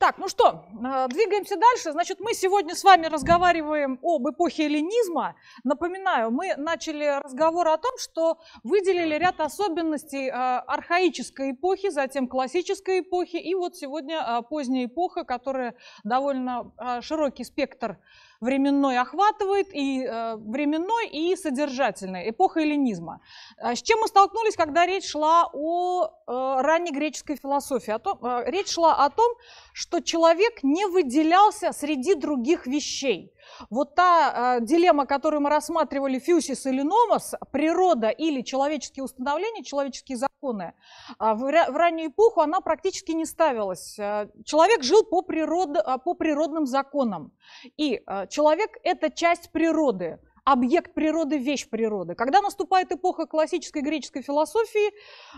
Так, ну что, э, двигаемся дальше. Значит, мы сегодня с вами разговариваем об эпохе эллинизма. Напоминаю, мы начали разговор о том, что выделили ряд особенностей э, архаической эпохи, затем классической эпохи, и вот сегодня э, поздняя эпоха, которая довольно широкий спектр временной охватывает, и э, временной, и содержательной, эпоха эллинизма. Э, с чем мы столкнулись, когда речь шла о э, раннегреческой философии? О том, э, речь шла о том, что человек не выделялся среди других вещей. Вот та э, дилемма, которую мы рассматривали, фьюсис или номос, природа или человеческие установления, человеческие законы, э, в, в раннюю эпоху она практически не ставилась. А, человек жил по, природ, по природным законам. И э, человек – это часть природы объект природы, вещь природы. Когда наступает эпоха классической греческой философии,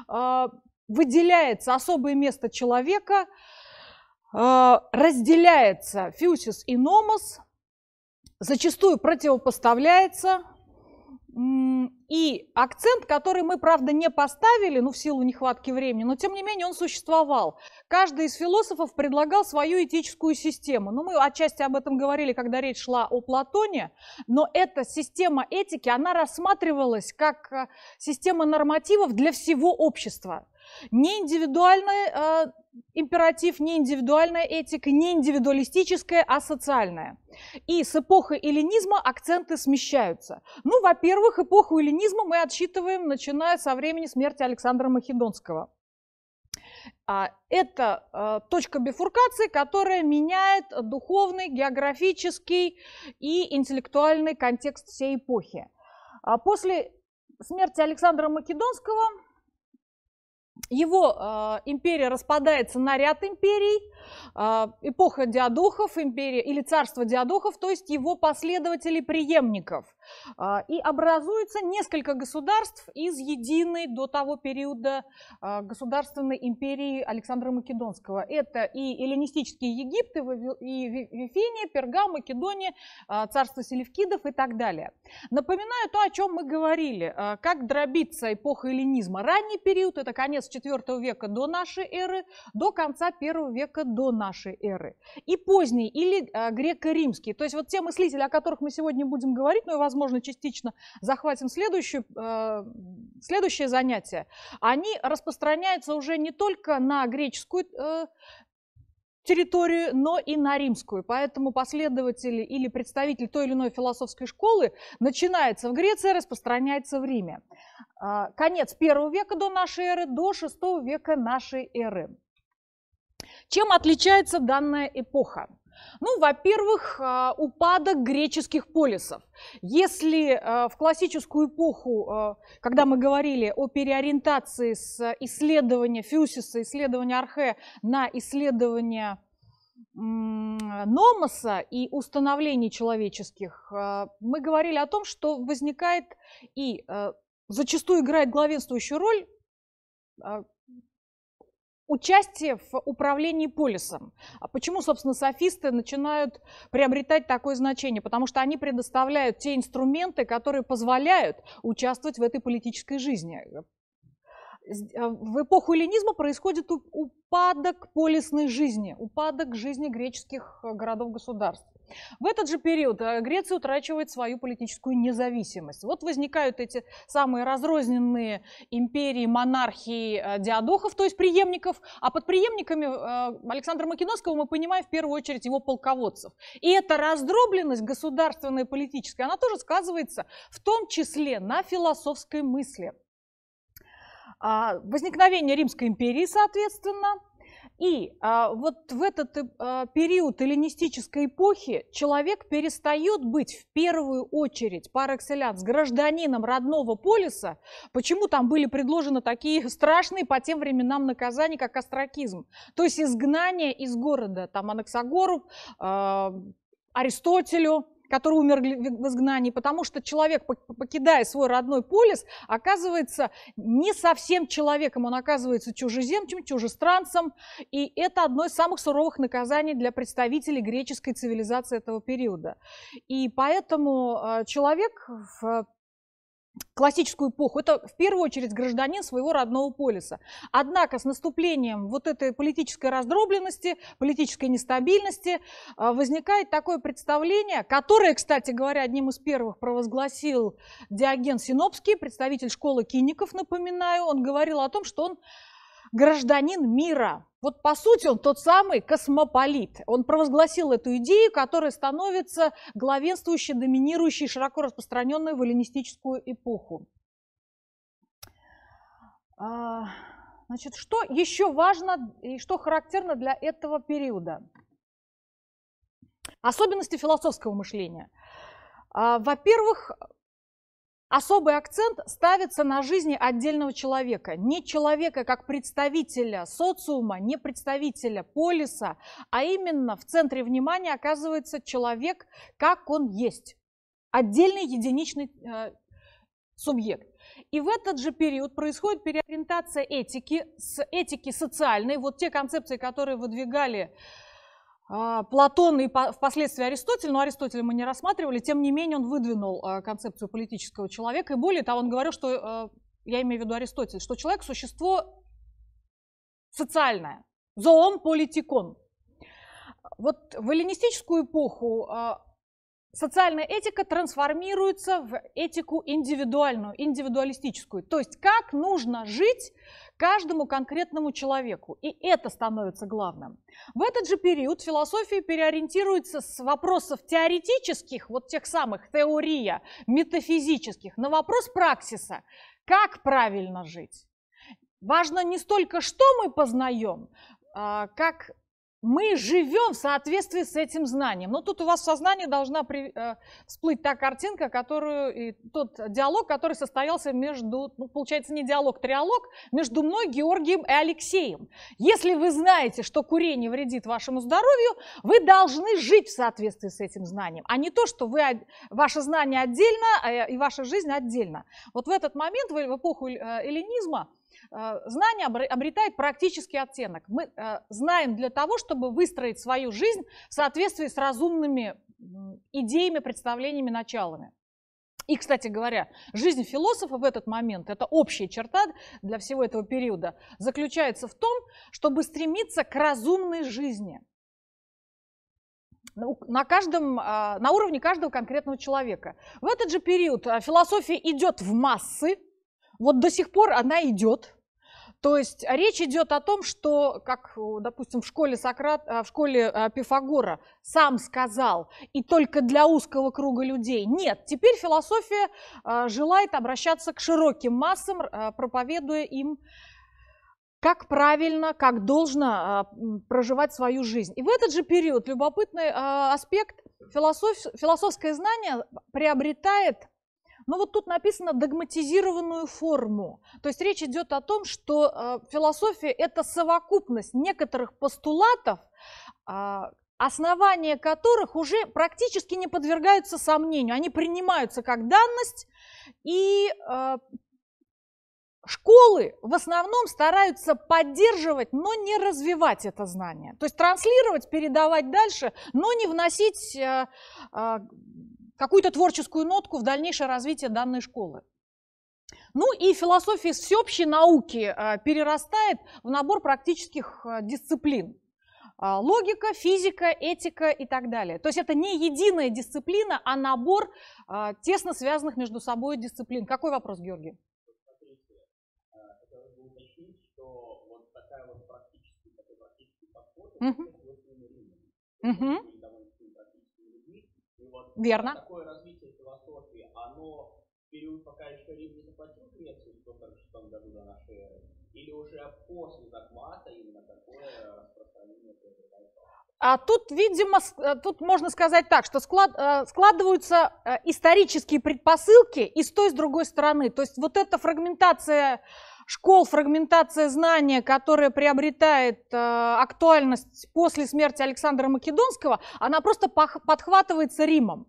э, выделяется особое место человека, разделяется фьюсис и номос, зачастую противопоставляется. И акцент, который мы, правда, не поставили, ну, в силу нехватки времени, но, тем не менее, он существовал. Каждый из философов предлагал свою этическую систему. Ну, мы отчасти об этом говорили, когда речь шла о Платоне, но эта система этики, она рассматривалась как э, система нормативов для всего общества. Не индивидуально э, императив не индивидуальная этика, не индивидуалистическая, а социальная. И с эпохой эллинизма акценты смещаются. Ну, во-первых, эпоху эллинизма мы отсчитываем, начиная со времени смерти Александра Македонского. А, это а, точка бифуркации, которая меняет духовный, географический и интеллектуальный контекст всей эпохи. А, после смерти Александра Македонского его э, империя распадается на ряд империй, э, эпоха диадухов, империя или царство диадухов, то есть его последователей-преемников – а, и образуется несколько государств из единой до того периода а, государственной империи Александра Македонского. Это и эллинистические Египты, и Вифиния, Пергам, Македония, а, царство Селевкидов и так далее. Напоминаю то, о чем мы говорили. Как дробится эпоха эллинизма? Ранний период – это конец IV века до нашей эры, до конца I века до нашей эры. И поздний или греко-римский. То есть вот те мыслители, о которых мы сегодня будем говорить, ну и, возможно, частично захватим следующую, э, следующее занятие, они распространяются уже не только на греческую э, территорию, но и на римскую. Поэтому последователи или представитель той или иной философской школы начинается в Греции, распространяется в Риме. Э, конец первого века до нашей эры, до шестого века нашей эры. Чем отличается данная эпоха? Ну, во-первых, а, упадок греческих полисов. Если а, в классическую эпоху, а, когда мы говорили о переориентации с исследования Фюсиса, исследования Архе на исследование Номоса и установлений человеческих, мы говорили о том, что возникает и зачастую играет главенствующую роль Участие в управлении полисом. А почему, собственно, софисты начинают приобретать такое значение? Потому что они предоставляют те инструменты, которые позволяют участвовать в этой политической жизни а, в эпоху эллинизма происходит упадок полисной жизни, упадок жизни греческих э, городов-государств. В этот же период э, Греция утрачивает свою политическую независимость. Вот возникают эти самые разрозненные империи, монархии э, диадохов, то есть преемников, а под преемниками э, Александра Македонского мы понимаем в первую очередь его полководцев. И эта раздробленность государственная и политическая, она тоже сказывается в том числе на философской мысли. А, возникновение Римской империи, соответственно, и а, вот в этот э, а, период эллинистической эпохи человек перестает быть в первую очередь пар экселянс гражданином родного полиса. Почему там были предложены такие страшные по тем временам наказания, как астракизм? То есть изгнание из города, там Анаксагору, а, Аристотелю, который умер в изгнании, потому что человек, покидая свой родной полис, оказывается не совсем человеком, он оказывается чужеземцем, чужестранцем, и это одно из самых суровых наказаний для представителей греческой цивилизации этого периода. И поэтому э, человек в классическую эпоху. Это в первую очередь гражданин своего родного полиса. Однако с наступлением вот этой политической раздробленности, политической нестабильности э, возникает такое представление, которое, кстати говоря, одним из первых провозгласил Диоген Синопский, представитель школы киников, напоминаю. Он говорил о том, что он гражданин мира. Вот по сути он тот самый космополит. Он провозгласил эту идею, которая становится главенствующей, доминирующей, широко распространенной в эллинистическую эпоху. А, значит, что еще важно и что характерно для этого периода? Особенности философского мышления. А, во-первых, Особый акцент ставится на жизни отдельного человека. Не человека как представителя социума, не представителя полиса, а именно в центре внимания оказывается человек, как он есть. Отдельный единичный э, субъект. И в этот же период происходит переориентация этики с этики социальной. Вот те концепции, которые выдвигали а, Платон и впоследствии Аристотель, но Аристотеля мы не рассматривали, тем не менее он выдвинул а, концепцию политического человека. И более того, он говорил, что, а, я имею в виду Аристотель, что человек – существо социальное, зоон политикон. Вот в эллинистическую эпоху социальная этика трансформируется в этику индивидуальную, индивидуалистическую. То есть как нужно жить, каждому конкретному человеку. И это становится главным. В этот же период философия переориентируется с вопросов теоретических, вот тех самых теория, метафизических, на вопрос праксиса. Как правильно жить? Важно не столько, что мы познаем, а, как мы живем в соответствии с этим знанием. Но тут у вас в сознании должна при, э, всплыть та картинка, которую и тот диалог, который состоялся между, ну, получается, не диалог, триалог, между мной, Георгием и Алексеем. Если вы знаете, что курение вредит вашему здоровью, вы должны жить в соответствии с этим знанием, а не то, что вы, ваше знание отдельно а, э, и ваша жизнь отдельно. Вот в этот момент, в эпоху э, эллинизма, Э, знание обретает практический оттенок. Мы э, знаем для того, чтобы выстроить свою жизнь в соответствии с разумными идеями, представлениями, началами. И, кстати говоря, жизнь философа в этот момент, это общая черта для всего этого периода, заключается в том, чтобы стремиться к разумной жизни ну, на, каждом, э, на уровне каждого конкретного человека. В этот же период философия идет в массы, вот до сих пор она идет. То есть а речь идет о том, что, как, э, допустим, в школе, Сократ, э, в школе э, Пифагора сам сказал, и только для узкого круга людей. Нет, теперь философия желает обращаться к широким массам, проповедуя им как правильно, как должно проживать свою жизнь. И в этот же период любопытный аспект философ, философское знание приобретает но ну, вот тут написано догматизированную форму. То есть речь идет о том, что э, философия – это совокупность некоторых постулатов, а, основания которых уже практически не подвергаются сомнению. Они принимаются как данность, и э, Школы в основном стараются поддерживать, но не развивать это знание. То есть транслировать, передавать дальше, но не вносить э, какую-то творческую нотку в дальнейшее развитие данной школы. Ну и философия всеобщей науки а, перерастает в набор практических а, дисциплин. А, логика, физика, этика и так далее. То есть это не единая дисциплина, а набор тесно связанных между собой дисциплин. Какой вопрос, Георгий? Угу. Угу. Верно. Такое развитие философии, оно период, пока еще Рим не захватил Грецию в 146 году до нашей эры, или уже после захвата именно такое распространение А тут, видимо, э, тут можно сказать так, что склад, э, складываются э, исторические предпосылки и с той, и с другой стороны. То есть вот эта фрагментация школ, фрагментация знания, которая приобретает э, актуальность после смерти Александра Македонского, она просто подхватывается Римом.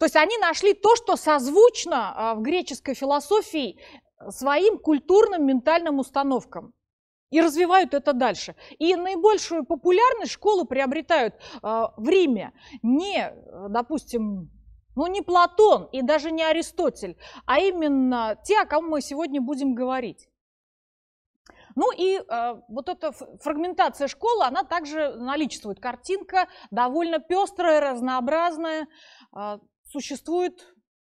То есть они нашли то, что созвучно э, в греческой философии своим культурным ментальным установкам и развивают это дальше. И наибольшую популярность школы приобретают э, в Риме не, э, допустим, ну не Платон и даже не Аристотель, а именно те, о ком мы сегодня будем говорить. Ну и э, вот эта фрагментация школы, она также наличествует. Картинка довольно пестрая, разнообразная. Э, существует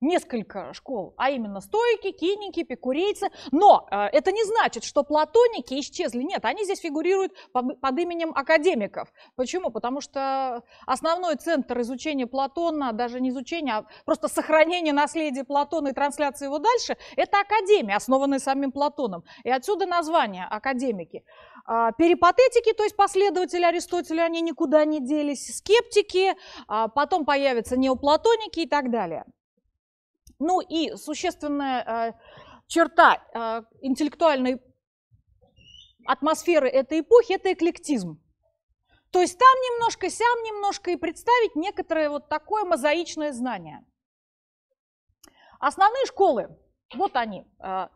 несколько школ, а именно стоики, киники, пикурейцы. Но э, это не значит, что платоники исчезли. Нет, они здесь фигурируют под, под именем академиков. Почему? Потому что основной центр изучения Платона, даже не изучения, а просто сохранение наследия Платона и трансляции его дальше, это академия, основанная самим Платоном. И отсюда название академики. А, перипатетики, то есть последователи Аристотеля, они никуда не делись. Скептики, а, потом появятся неоплатоники и так далее. Ну и существенная э, черта э, интеллектуальной атмосферы этой эпохи – это эклектизм. То есть там немножко, сям немножко и представить некоторое вот такое мозаичное знание. Основные школы, вот они. Э,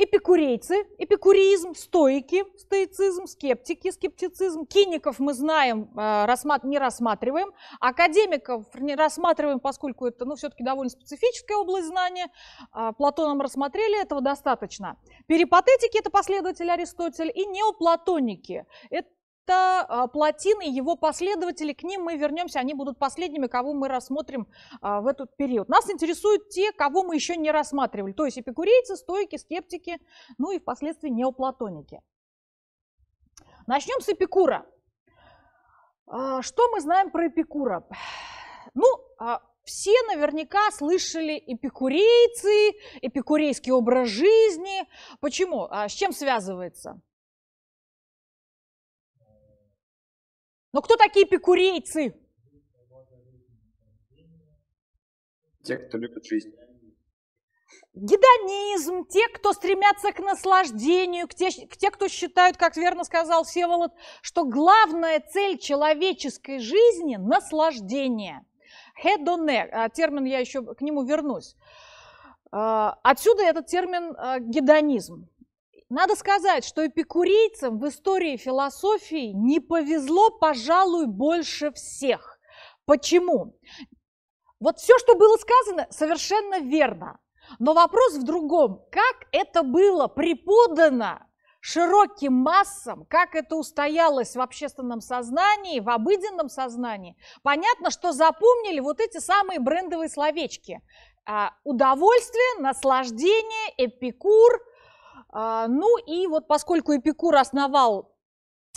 Эпикурейцы, эпикуризм, стоики, стоицизм, скептики, скептицизм. Киников мы знаем, э, не рассматриваем. Академиков не рассматриваем, поскольку это ну, все-таки довольно специфическая область знания. А, Платоном рассмотрели, этого достаточно. Перипатетики – это последователи Аристотеля. И неоплатоники – это это а, плотины его последователи. К ним мы вернемся, они будут последними, кого мы рассмотрим а, в этот период. Нас интересуют те, кого мы еще не рассматривали, то есть эпикурейцы, стойки, скептики, ну и впоследствии неоплатоники. Начнем с Эпикура. А, что мы знаем про Эпикура? Ну, все наверняка слышали эпикурейцы, эпикурейский образ жизни. Почему? С чем связывается? Но ну, кто такие эпикурейцы? Те, кто любит жизнь. Гедонизм, те, кто стремятся к наслаждению, к те, к те, кто считают, как верно сказал Всеволод, что главная цель человеческой жизни – наслаждение. Хедоне, а, термин я еще к нему вернусь. А, отсюда этот термин а, гедонизм. Надо сказать, что эпикурейцам в истории философии не повезло, пожалуй, больше всех. Почему? Вот все, что было сказано, совершенно верно. Но вопрос в другом. Как это было преподано широким массам, как это устоялось в общественном сознании, в обыденном сознании, понятно, что запомнили вот эти самые брендовые словечки. А, удовольствие, наслаждение, эпикур, а, ну и вот поскольку Эпикур основал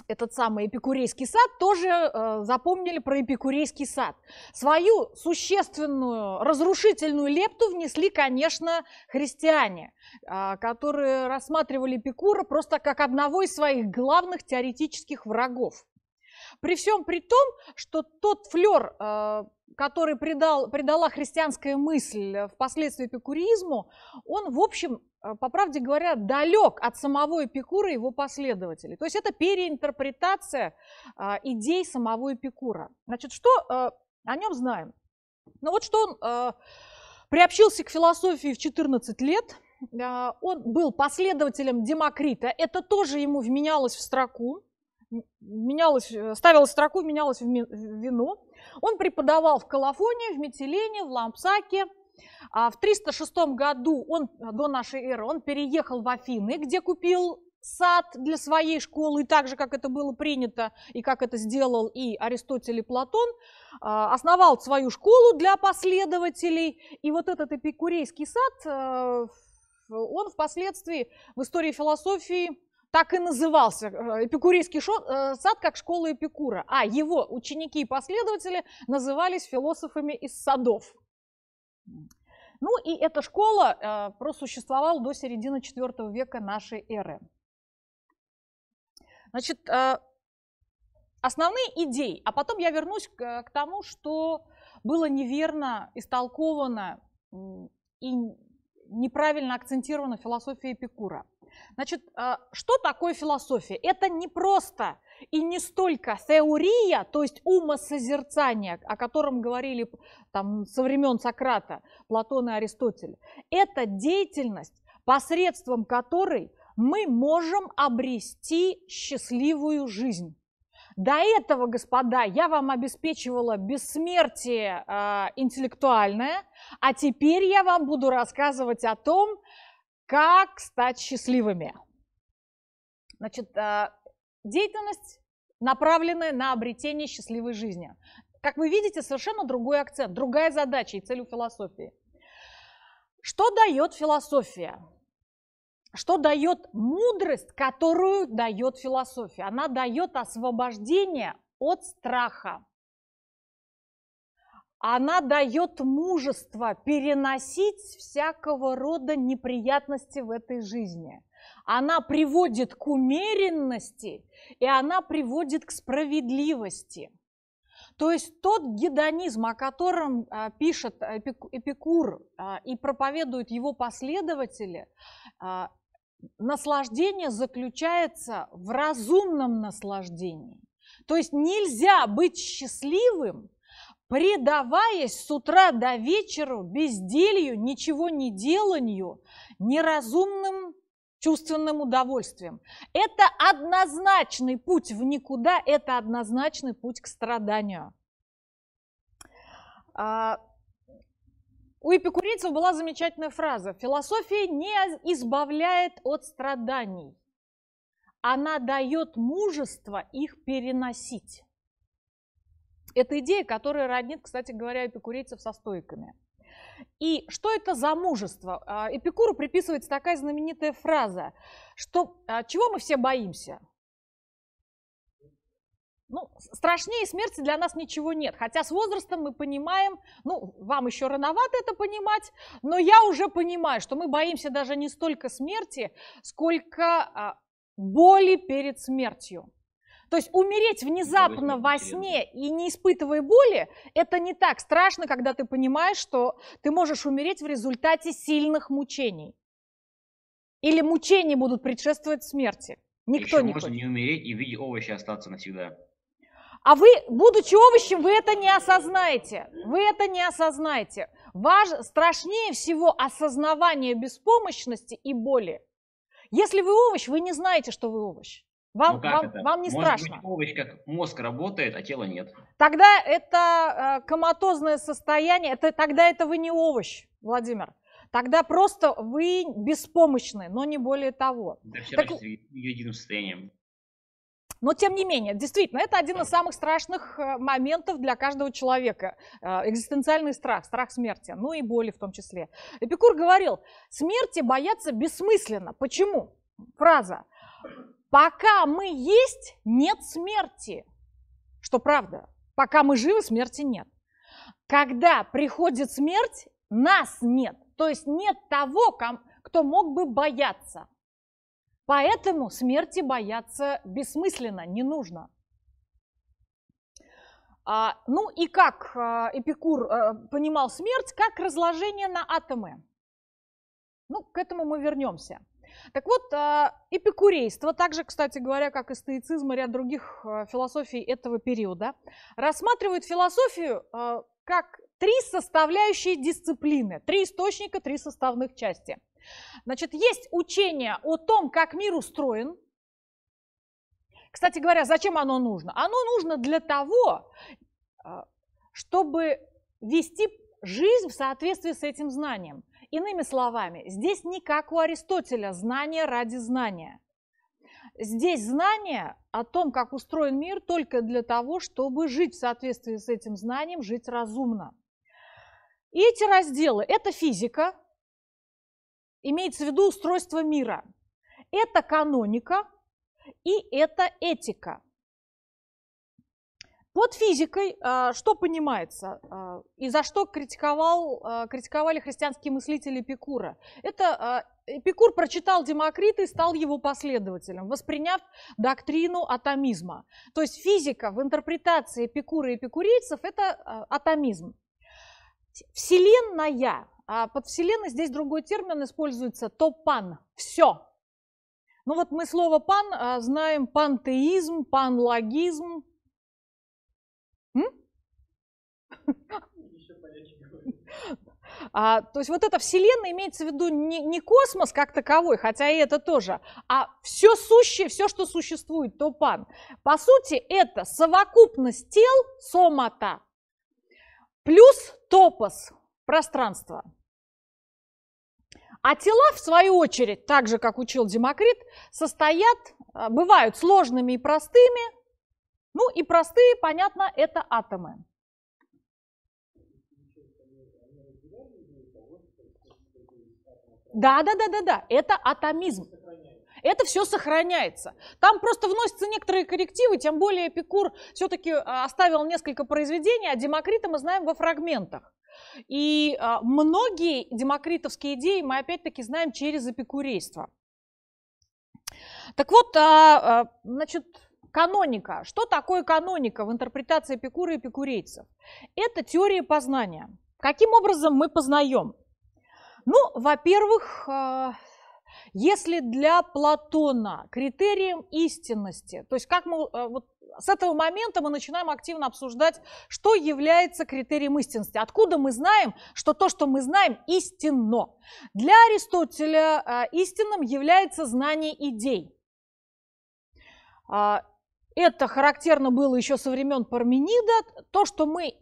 этот самый эпикурейский сад, тоже э, запомнили про эпикурейский сад. Свою существенную разрушительную лепту внесли, конечно, христиане, э, которые рассматривали Эпикура просто как одного из своих главных теоретических врагов. При всем при том, что тот флер, э, который придал, придала христианская мысль э, впоследствии эпикуризму, он, в общем, э, по правде говоря, далек от самого Эпикура и его последователей. То есть это переинтерпретация идей самого Эпикура. Значит, что о нем знаем? Ну вот что он приобщился к философии в 14 лет, он был последователем Демокрита, это тоже ему вменялось в строку, менялось, э, ставилось строку, менялось в вино. Он преподавал в Калафоне, в Метелене, в Лампсаке. А В 306 году он, до нашей эры он переехал в Афины, где купил сад для своей школы, и так же, как это было принято, и как это сделал и Аристотель, и Платон, а, основал свою школу для последователей. И вот этот эпикурейский сад, э, он впоследствии в истории философии так и назывался э, Эпикурийский э, сад как школа Эпикура, а его ученики и последователи назывались философами из садов. Ну и эта школа э, просуществовала до середины IV века нашей эры. Значит, основные идеи, а потом я вернусь к тому, что было неверно истолковано и неправильно акцентирована философия Эпикура. Значит, а, что такое философия? Это не просто и не столько теория, то есть умосозерцание, о котором говорили там, со времен Сократа, Платона и Аристотеля. Это деятельность, посредством которой мы можем обрести счастливую жизнь. До этого, господа, я вам обеспечивала бессмертие э, интеллектуальное, а теперь я вам буду рассказывать о том, как стать счастливыми? Значит, э, деятельность направленная на обретение счастливой жизни. Как вы видите, совершенно другой акцент, другая задача и цель у философии. Что дает философия? Что дает мудрость, которую дает философия? Она дает освобождение от страха она дает мужество переносить всякого рода неприятности в этой жизни. Она приводит к умеренности, и она приводит к справедливости. То есть тот гедонизм, о котором а, пишет Эпикур а, и проповедуют его последователи, а, наслаждение заключается в разумном наслаждении. То есть нельзя быть счастливым, предаваясь с утра до вечера безделью, ничего не деланию, неразумным чувственным удовольствием. Это однозначный путь в никуда, это однозначный путь к страданию. А, у эпикурейцев была замечательная фраза «Философия не избавляет от страданий, она дает мужество их переносить». Это идея, которая роднит, кстати говоря, эпикурейцев со стойками. И что это за мужество? А, эпикуру приписывается такая знаменитая фраза, что а, чего мы все боимся? Ну, страшнее смерти для нас ничего нет. Хотя с возрастом мы понимаем, ну, вам еще рановато это понимать, но я уже понимаю, что мы боимся даже не столько смерти, сколько а, боли перед смертью. То есть умереть внезапно во сне и не испытывая боли, это не так страшно, когда ты понимаешь, что ты можешь умереть в результате сильных мучений. Или мучения будут предшествовать смерти. Никто Еще не может хочет. не умереть и в виде овощи остаться навсегда. А вы, будучи овощем, вы это не осознаете. Вы это не осознаете. Важ... Страшнее всего осознавание беспомощности и боли. Если вы овощ, вы не знаете, что вы овощ. Вам, ну вам, вам не Может страшно. Быть, овощ, как мозг работает, а тело нет. Тогда это э, коматозное состояние, это, тогда это вы не овощ, Владимир. Тогда просто вы беспомощны, но не более того. Да все так, единым состоянием. Но тем не менее, действительно, это один из самых страшных э, моментов для каждого человека. Э, экзистенциальный страх, страх смерти, ну и боли в том числе. Эпикур говорил, смерти бояться бессмысленно. Почему? Фраза. Пока мы есть, нет смерти. Что правда, пока мы живы, смерти нет. Когда приходит смерть, нас нет. То есть нет того, кто мог бы бояться. Поэтому смерти бояться бессмысленно, не нужно. А, ну и как а, Эпикур а, понимал смерть, как разложение на атомы. Ну, к этому мы вернемся. Так вот, а, эпикурейство, также, кстати говоря, как и стоицизм и ряд других а, философий этого периода, рассматривает философию а, как три составляющие дисциплины, три источника, три составных части. Значит, есть учение о том, как мир устроен, кстати говоря, зачем оно нужно? Оно нужно для того, чтобы вести жизнь в соответствии с этим знанием. Иными словами, здесь не как у Аристотеля знание ради знания. Здесь знание о том, как устроен мир, только для того, чтобы жить в соответствии с этим знанием, жить разумно. И эти разделы – это физика, имеется в виду устройство мира, это каноника и это этика – под физикой а, что понимается а, и за что критиковал, а, критиковали христианские мыслители Пикура. Это Эпикур прочитал Демокрита и стал его последователем, восприняв доктрину атомизма. То есть физика в интерпретации Эпикура и эпикурийцев – это атомизм. Вселенная. Под вселенной здесь другой термин используется – топан, все. Ну вот мы слово «пан» знаем пантеизм, панлогизм, а, то есть вот эта вселенная имеется в виду не, не космос как таковой, хотя и это тоже, а все сущее, все, что существует, то пан. По сути, это совокупность тел сомата плюс топос, пространство. А тела, в свою очередь, так же, как учил Демокрит, состоят, а, бывают сложными и простыми, ну и простые, понятно, это атомы. Да, да, да, да, да, это атомизм. Это все сохраняется. Там просто вносятся некоторые коррективы, тем более Эпикур все-таки э, оставил несколько произведений, а Демокрита мы знаем во фрагментах. И э, многие демокритовские идеи мы опять-таки знаем через эпикурейство. Так вот, а, а, значит, Каноника. Что такое каноника в интерпретации Эпикура и эпикурейцев? Это теория познания. Каким образом мы познаем? Ну, во-первых, э, если для Платона критерием истинности, то есть как мы э, вот с этого момента мы начинаем активно обсуждать, что является критерием истинности, откуда мы знаем, что то, что мы знаем, истинно. Для Аристотеля э, истинным является знание идей. А, это характерно было еще со времен Парменида. То, что мы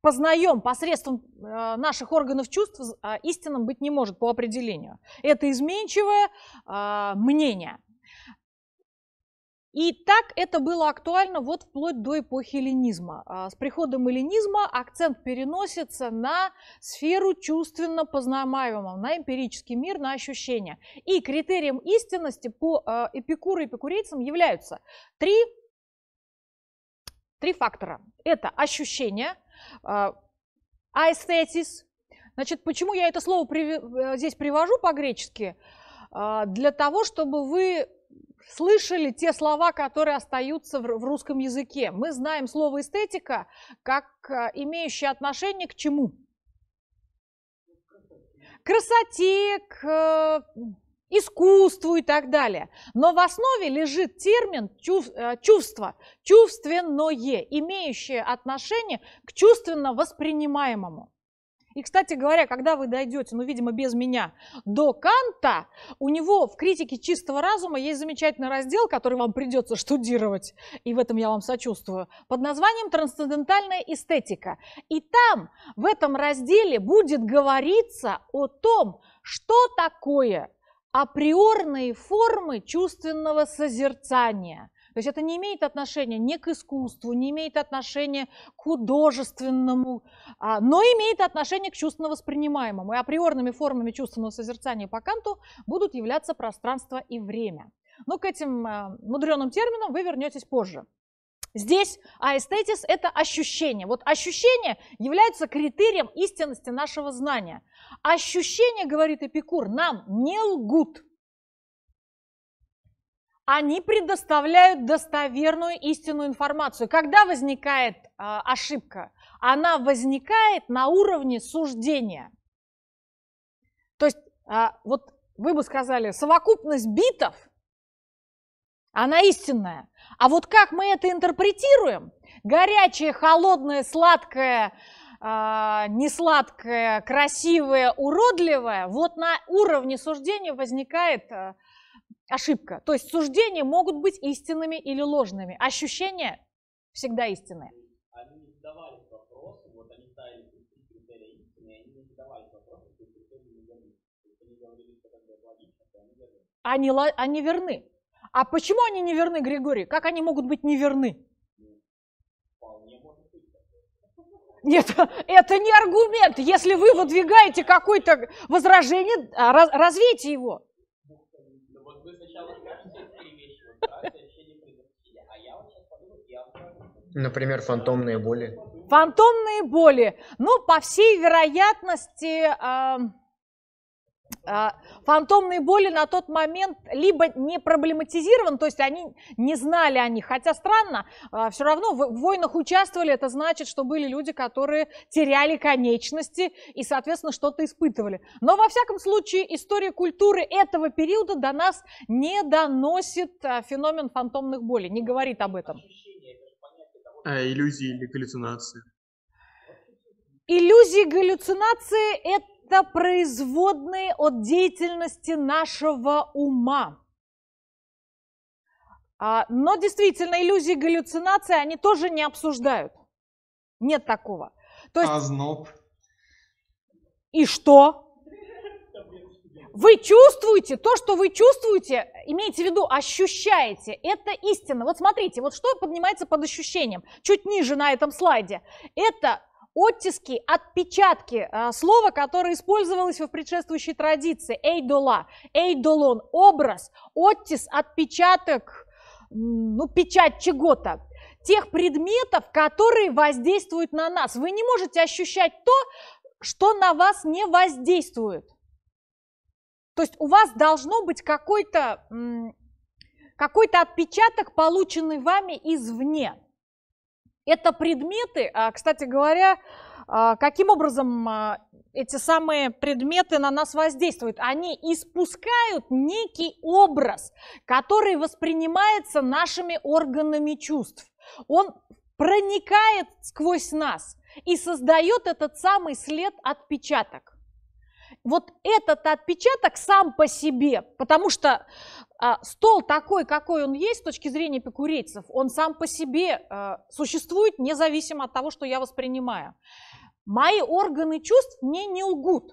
познаем посредством э, наших органов чувств, э, истинным быть не может по определению. Это изменчивое э, мнение – и так это было актуально вот вплоть до эпохи эллинизма. А, с приходом эллинизма акцент переносится на сферу чувственно познаваемого, на эмпирический мир, на ощущения. И критерием истинности по а, эпикуру и эпикурейцам являются три, три фактора. Это ощущение, а, аэстетис. Значит, почему я это слово э, здесь привожу по-гречески? Для того, чтобы вы слышали те слова, которые остаются в русском языке. Мы знаем слово эстетика как э, имеющее отношение к чему? красоте, к э, искусству и так далее. Но в основе лежит термин э, чувство, чувственное, имеющее отношение к чувственно воспринимаемому. И, кстати говоря, когда вы дойдете, ну, видимо, без меня, до Канта, у него в «Критике чистого разума» есть замечательный раздел, который вам придется штудировать, и в этом я вам сочувствую, под названием «Трансцендентальная эстетика». И там, в этом разделе, будет говориться о том, что такое априорные формы чувственного созерцания – то есть это не имеет отношения не к искусству, не имеет отношения к художественному, а, но имеет отношение к чувственно воспринимаемому. И априорными формами чувственного созерцания по Канту будут являться пространство и время. Но к этим а, мудреным терминам вы вернетесь позже. Здесь аэстетис – это ощущение. Вот ощущение является критерием истинности нашего знания. Ощущение, говорит Эпикур, нам не лгут – они предоставляют достоверную истинную информацию. Когда возникает э, ошибка? Она возникает на уровне суждения. То есть, э, вот вы бы сказали, совокупность битов, она истинная. А вот как мы это интерпретируем? Горячее, холодное, сладкое, э, несладкое, красивое, уродливое. Вот на уровне суждения возникает... Э, ошибка. То есть суждения могут быть истинными или ложными. Ощущения всегда истинные. Они не задавали вопросы, вот они ставили три критерия истины, они не задавали вопросы, если критерии не То есть они говорили, что как логично, что они верны. Они, они верны. А почему они не верны, Григорий? Как они могут быть неверны? Нет, это не аргумент. Если вы выдвигаете какое-то возражение, а, развейте его. Например, фантомные боли. Фантомные боли. Ну, по всей вероятности, э, э, фантомные боли на тот момент либо не проблематизированы, то есть они не знали о них, хотя странно, э, а, все равно в, в войнах участвовали, это значит, что были люди, которые теряли конечности и, соответственно, что-то испытывали. Но, во всяком случае, история культуры этого периода до нас не доносит феномен фантомных болей, не говорит об этом. А иллюзии или галлюцинации? Иллюзии и галлюцинации – это производные от деятельности нашего ума. А, но действительно, иллюзии и галлюцинации они тоже не обсуждают. Нет такого. То есть... Озноб. А и что? Вы чувствуете то, что вы чувствуете, имейте в виду, ощущаете. Это истина. Вот смотрите, вот что поднимается под ощущением. Чуть ниже на этом слайде. Это оттиски, отпечатки э, слова, которое использовалось в предшествующей традиции. Эйдола, эйдолон, образ, оттис, отпечаток, ну, печать чего-то тех предметов, которые воздействуют на нас. Вы не можете ощущать то, что на вас не воздействует. То есть у вас должно быть какой-то какой-то отпечаток, полученный вами извне. Это предметы, а, кстати говоря, а, каким образом а, эти самые предметы на нас воздействуют? Они испускают некий образ, который воспринимается нашими органами чувств. Он проникает сквозь нас и создает этот самый след отпечаток вот этот отпечаток сам по себе, потому что а, стол такой, какой он есть с точки зрения эпикурейцев, он сам по себе а, существует независимо от того, что я воспринимаю. Мои органы чувств мне не лгут.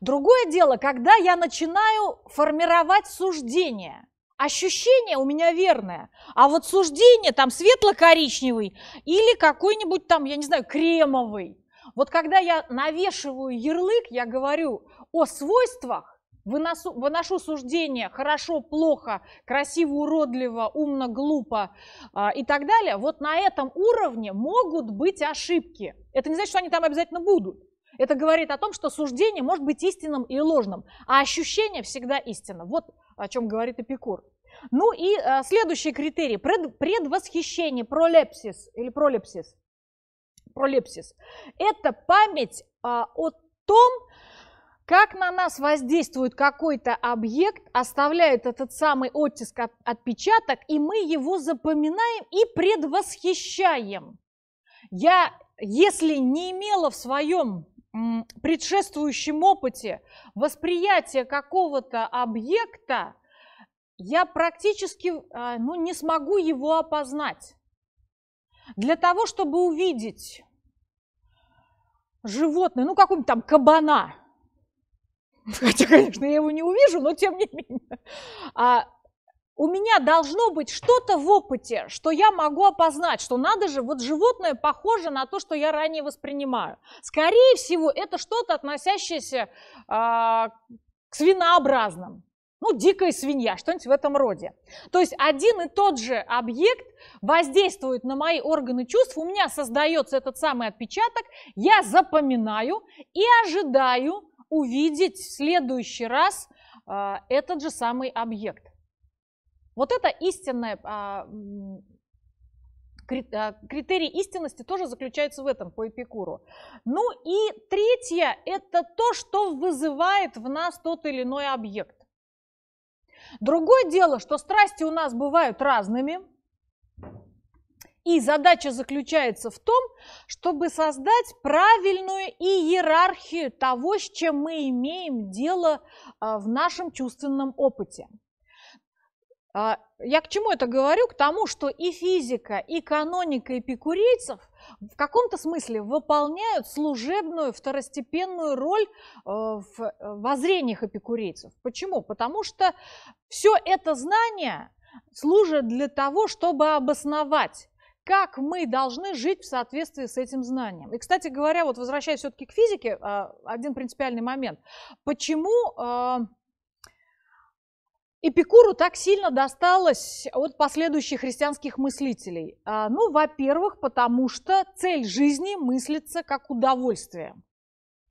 Другое дело, когда я начинаю формировать суждение. Ощущение у меня верное, а вот суждение там светло-коричневый или какой-нибудь там, я не знаю, кремовый. Вот когда я навешиваю ярлык, я говорю о свойствах, выносу, выношу суждение хорошо, плохо, красиво, уродливо, умно, глупо э, и так далее, вот на этом уровне могут быть ошибки. Это не значит, что они там обязательно будут. Это говорит о том, что суждение может быть истинным или ложным, а ощущение всегда истинно. Вот о чем говорит Эпикур. Ну и э, следующий критерий пред, предвосхищение, пролепсис или пролепсис пролепсис. Это память а, о том, как на нас воздействует какой-то объект, оставляет этот самый оттиск, от, отпечаток, и мы его запоминаем и предвосхищаем. Я, если не имела в своем м, предшествующем опыте восприятия какого-то объекта, я практически а, ну, не смогу его опознать. Для того, чтобы увидеть животное, ну какой-нибудь там кабана, хотя, конечно, я его не увижу, но тем не менее, а, у меня должно быть что-то в опыте, что я могу опознать, что надо же, вот животное похоже на то, что я ранее воспринимаю. Скорее всего, это что-то относящееся а, к свинообразным ну, дикая свинья, что-нибудь в этом роде. То есть один и тот же объект воздействует на мои органы чувств, у меня создается этот самый отпечаток, я запоминаю и ожидаю увидеть в следующий раз э, этот же самый объект. Вот это истинная а, критерий истинности тоже заключается в этом по Эпикуру. Ну и третье – это то, что вызывает в нас тот или иной объект. Другое дело, что страсти у нас бывают разными. И задача заключается в том, чтобы создать правильную иерархию того, с чем мы имеем дело а, в нашем чувственном опыте. А, я к чему это говорю? К тому, что и физика, и каноника, и пикурейцев – в каком-то смысле выполняют служебную второстепенную роль э, в э, воззрениях эпикурейцев. Почему? Потому что все это знание служит для того, чтобы обосновать как мы должны жить в соответствии с этим знанием. И, кстати говоря, вот возвращаясь все-таки к физике, э, один принципиальный момент. Почему Эпикуру так сильно досталось от последующих христианских мыслителей. А, ну, во-первых, потому что цель жизни мыслится как удовольствие.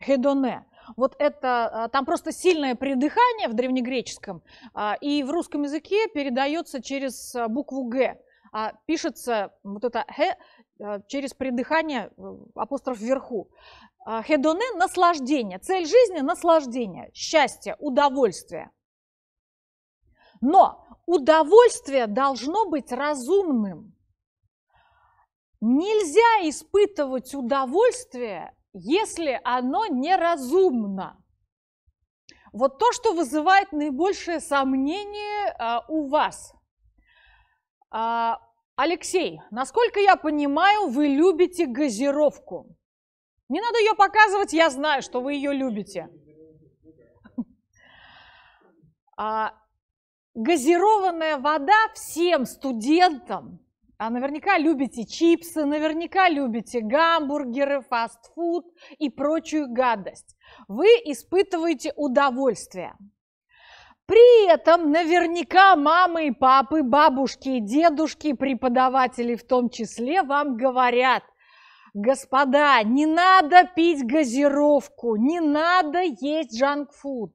Хедоне. Вот это, а, там просто сильное придыхание в древнегреческом, а, и в русском языке передается через букву «г». Пишется вот это «хе» через придыхание, э, апостроф вверху. Хедоне – наслаждение. Цель жизни – наслаждение, счастье, удовольствие – но удовольствие должно быть разумным. Нельзя испытывать удовольствие, если оно неразумно. Вот то, что вызывает наибольшее сомнение а, у вас. А, Алексей, насколько я понимаю, вы любите газировку. Не надо ее показывать, я знаю, что вы ее любите. А, газированная вода всем студентам. А наверняка любите чипсы, наверняка любите гамбургеры, фастфуд и прочую гадость. Вы испытываете удовольствие. При этом наверняка мамы и папы, бабушки и дедушки, преподаватели в том числе, вам говорят, господа, не надо пить газировку, не надо есть джанкфуд.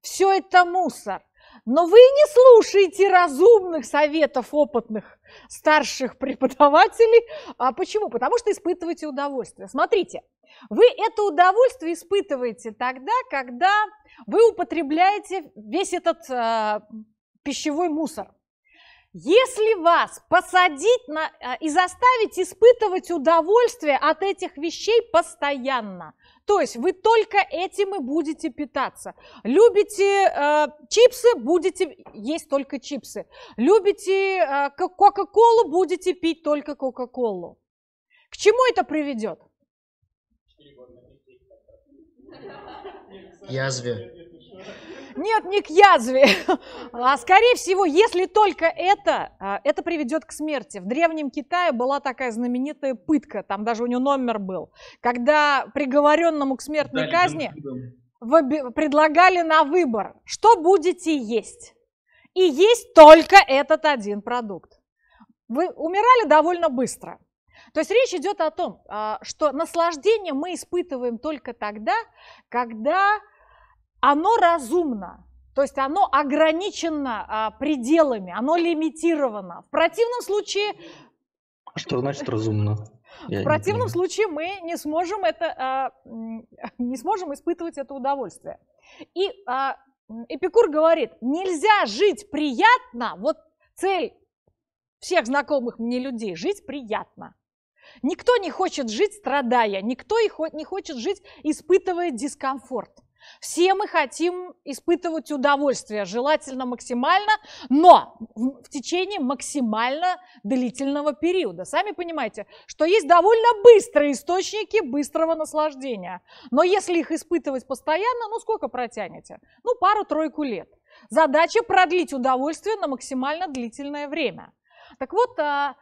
Все это мусор. Но вы не слушаете разумных советов опытных старших преподавателей. А почему? Потому что испытываете удовольствие. Смотрите, вы это удовольствие испытываете тогда, когда вы употребляете весь этот э, пищевой мусор. Если вас посадить на, э, и заставить испытывать удовольствие от этих вещей постоянно – то есть вы только этим и будете питаться. Любите э, чипсы, будете есть только чипсы. Любите э, Кока-Колу, будете пить только Кока-Колу. К чему это приведет? Язве. Нет, не к язве. А скорее всего, если только это, а, это приведет к смерти. В Древнем Китае была такая знаменитая пытка, там даже у нее номер был, когда приговоренному к смертной Дали казни предлагали на выбор, что будете есть. И есть только этот один продукт. Вы умирали довольно быстро. То есть речь идет о том, а, что наслаждение мы испытываем только тогда, когда оно разумно, то есть оно ограничено а, пределами, оно лимитировано. В противном случае... А что значит разумно? Я в противном случае мы не сможем, это, а, не сможем испытывать это удовольствие. И а, Эпикур говорит, нельзя жить приятно, вот цель всех знакомых мне людей, жить приятно. Никто не хочет жить, страдая, никто не хочет жить, испытывая дискомфорт. Все мы хотим испытывать удовольствие, желательно максимально, но в течение максимально длительного периода. Сами понимаете, что есть довольно быстрые источники быстрого наслаждения. Но если их испытывать постоянно, ну сколько протянете? Ну пару-тройку лет. Задача продлить удовольствие на максимально длительное время. Так вот, а,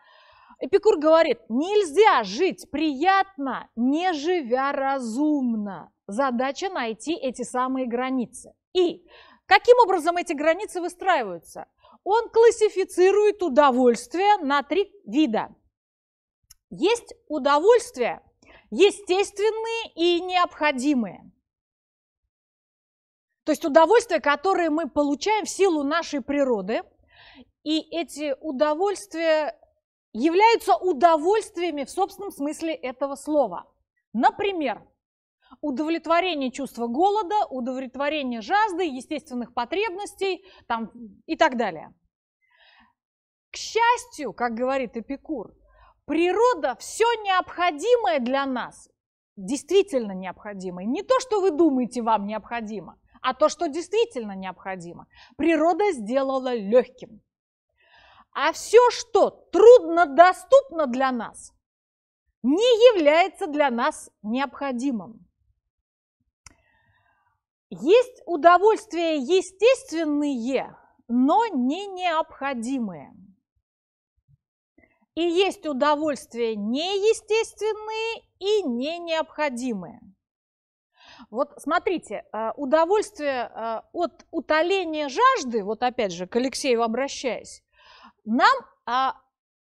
Эпикур говорит, нельзя жить приятно, не живя разумно. Задача найти эти самые границы. И каким образом эти границы выстраиваются? Он классифицирует удовольствие на три вида. Есть удовольствия естественные и необходимые. То есть удовольствия, которые мы получаем в силу нашей природы, и эти удовольствия являются удовольствиями в собственном смысле этого слова. Например, удовлетворение чувства голода, удовлетворение жажды, естественных потребностей там, и так далее. К счастью, как говорит Эпикур, природа все необходимое для нас, действительно необходимое, не то, что вы думаете вам необходимо, а то, что действительно необходимо, природа сделала легким. А все, что трудно доступно для нас, не является для нас необходимым. Есть удовольствия естественные, но не необходимые. И есть удовольствия неестественные и не необходимые. Вот смотрите, э, удовольствие э, от утоления жажды, вот опять же к Алексею обращаясь, нам а,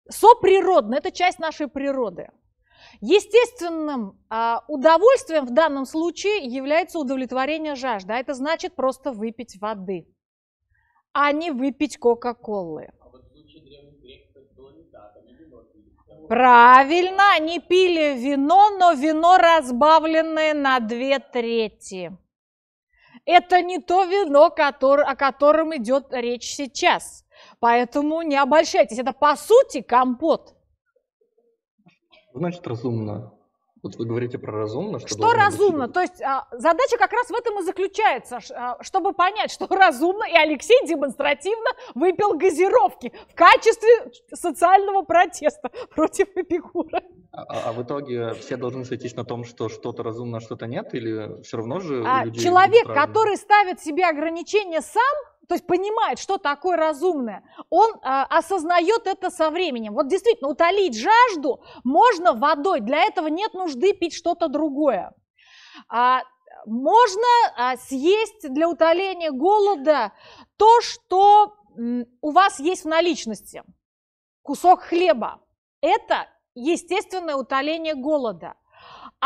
соприродно, это часть нашей природы – Естественным э, удовольствием в данном случае является удовлетворение жажды, а это значит просто выпить воды, а не выпить Кока-Колы. А Правильно, они пили вино, но вино разбавленное на две трети. Это не то вино, который, о котором идет речь сейчас. Поэтому не обольщайтесь, это по сути компот. Значит, разумно. Вот вы говорите про разумно, что... Что разумно? Быть... То есть а, задача как раз в этом и заключается, а, чтобы понять, что разумно, и Алексей демонстративно выпил газировки в качестве социального протеста против Эпикура. А, а, а в итоге все должны сойтись на том, что что-то разумно, а что-то нет, или все равно же... А, человек, который ставит себе ограничения сам, то есть понимает, что такое разумное, он э, осознает это со временем. Вот действительно, утолить жажду можно водой, для этого нет нужды пить что-то другое. А, можно а, съесть для утоления голода то, что м, у вас есть в наличности. Кусок хлеба. Это естественное утоление голода.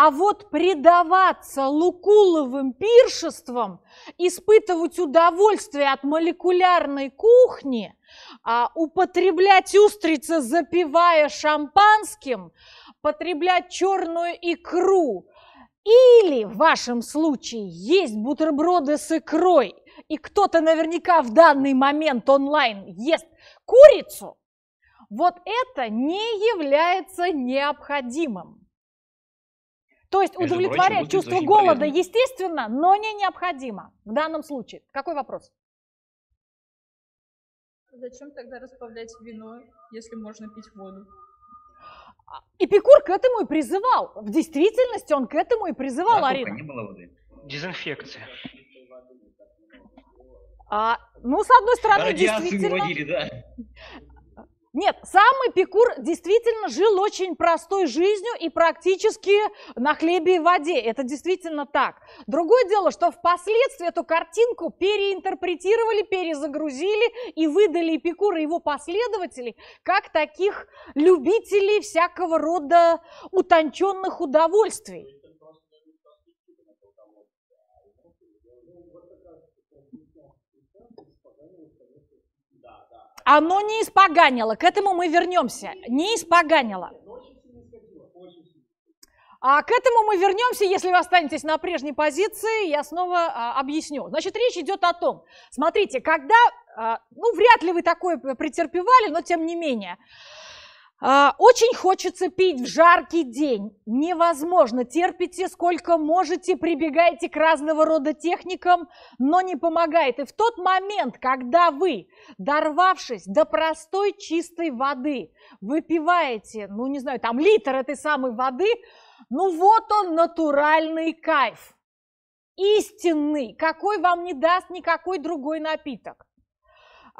А вот предаваться лукуловым пиршествам, испытывать удовольствие от молекулярной кухни, а употреблять устрицы, запивая шампанским, потреблять черную икру, или в вашем случае есть бутерброды с икрой, и кто-то наверняка в данный момент онлайн ест курицу, вот это не является необходимым. То есть удовлетворять чувство голода полезно. естественно, но не необходимо в данном случае. Какой вопрос? Зачем тогда разбавлять вино, если можно пить воду? Эпикур а, к этому и призывал. В действительности он к этому и призывал, Закука, Арина. Не было воды. Дезинфекция. А, ну, с одной стороны, Радиацию действительно... Вводили, да. Нет, сам Эпикур действительно жил очень простой жизнью и практически на хлебе и воде. Это действительно так. Другое дело, что впоследствии эту картинку переинтерпретировали, перезагрузили и выдали Эпикура и его последователей как таких любителей всякого рода утонченных удовольствий. Оно не испоганило, к этому мы вернемся. Не испоганило. А к этому мы вернемся, если вы останетесь на прежней позиции, я снова а, объясню. Значит, речь идет о том, смотрите, когда, а, ну, вряд ли вы такое претерпевали, но тем не менее, а, очень хочется пить в жаркий день. Невозможно. Терпите сколько можете, прибегайте к разного рода техникам, но не помогает. И в тот момент, когда вы, дорвавшись до простой чистой воды, выпиваете, ну не знаю, там литр этой самой воды, ну вот он натуральный кайф. Истинный, какой вам не даст никакой другой напиток.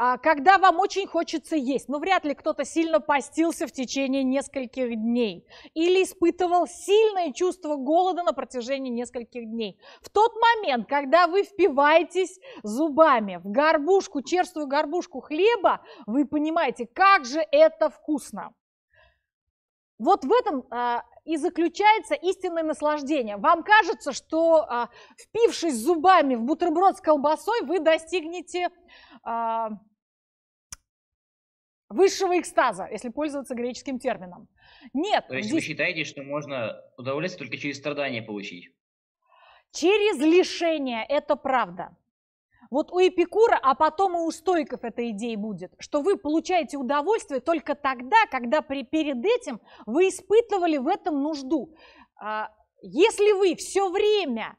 А, когда вам очень хочется есть, но вряд ли кто-то сильно постился в течение нескольких дней или испытывал сильное чувство голода на протяжении нескольких дней. В тот момент, когда вы впиваетесь зубами в горбушку, черствую горбушку хлеба, вы понимаете, как же это вкусно. Вот в этом а, и заключается истинное наслаждение. Вам кажется, что а, впившись зубами в бутерброд с колбасой, вы достигнете а, высшего экстаза, если пользоваться греческим термином. Нет. То есть здесь... вы считаете, что можно удовольствие только через страдания получить? Через лишение, это правда. Вот у Эпикура, а потом и у стойков эта идея будет, что вы получаете удовольствие только тогда, когда при, перед этим вы испытывали в этом нужду. А, если вы все время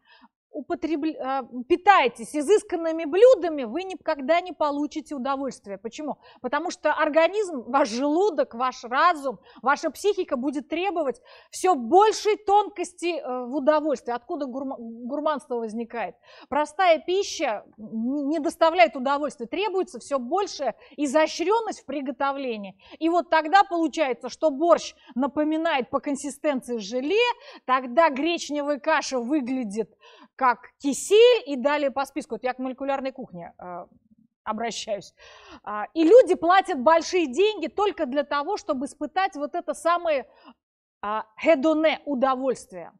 употреб... А, питаетесь изысканными блюдами, вы никогда не получите удовольствия. Почему? Потому что организм, ваш желудок, ваш разум, ваша психика будет требовать все большей тонкости э, в удовольствии. Откуда гурманство возникает? Простая пища не доставляет удовольствия, требуется все большая изощренность в приготовлении. И вот тогда получается, что борщ напоминает по консистенции желе, тогда гречневая каша выглядит как кисель и далее по списку. Вот я к молекулярной кухне э, обращаюсь. А, и люди платят большие деньги только для того, чтобы испытать вот это самое э, хедоне удовольствие.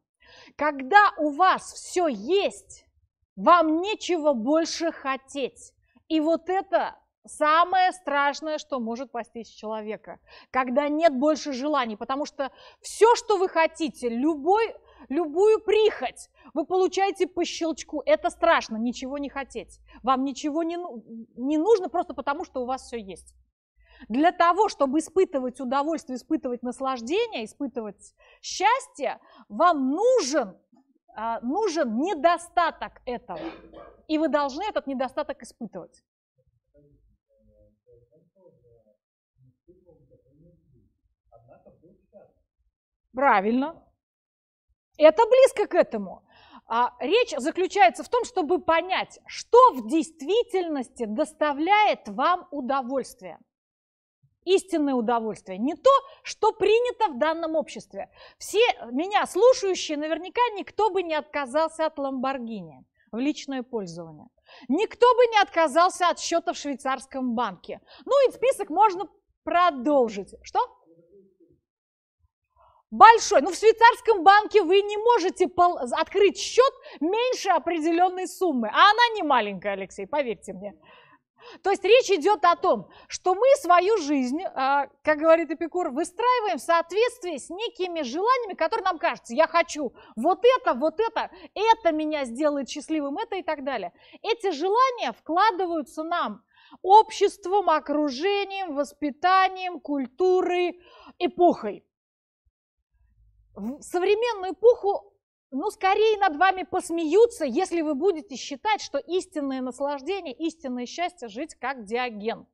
Когда у вас все есть, вам нечего больше хотеть. И вот это самое страшное, что может постичь человека, когда нет больше желаний, потому что все, что вы хотите, любой любую прихоть вы получаете по щелчку. Это страшно, ничего не хотеть. Вам ничего не, ну, не нужно просто потому, что у вас все есть. Для того, чтобы испытывать удовольствие, испытывать наслаждение, испытывать счастье, вам нужен, а, нужен недостаток этого. И вы должны этот недостаток испытывать. Правильно. Это близко к этому. А, речь заключается в том, чтобы понять, что в действительности доставляет вам удовольствие. Истинное удовольствие, не то, что принято в данном обществе. Все меня слушающие, наверняка никто бы не отказался от Ламборгини в личное пользование. Никто бы не отказался от счета в швейцарском банке. Ну и список можно продолжить. Что? большой. Ну, в швейцарском банке вы не можете пол- открыть счет меньше определенной суммы. А она не маленькая, Алексей, поверьте мне. То есть речь идет о том, что мы свою жизнь, а, как говорит Эпикур, выстраиваем в соответствии с некими желаниями, которые нам кажутся: я хочу вот это, вот это, это меня сделает счастливым, это и так далее. Эти желания вкладываются нам обществом, окружением, воспитанием, культурой, эпохой в современную эпоху, ну, скорее над вами посмеются, если вы будете считать, что истинное наслаждение, истинное счастье жить как диаген.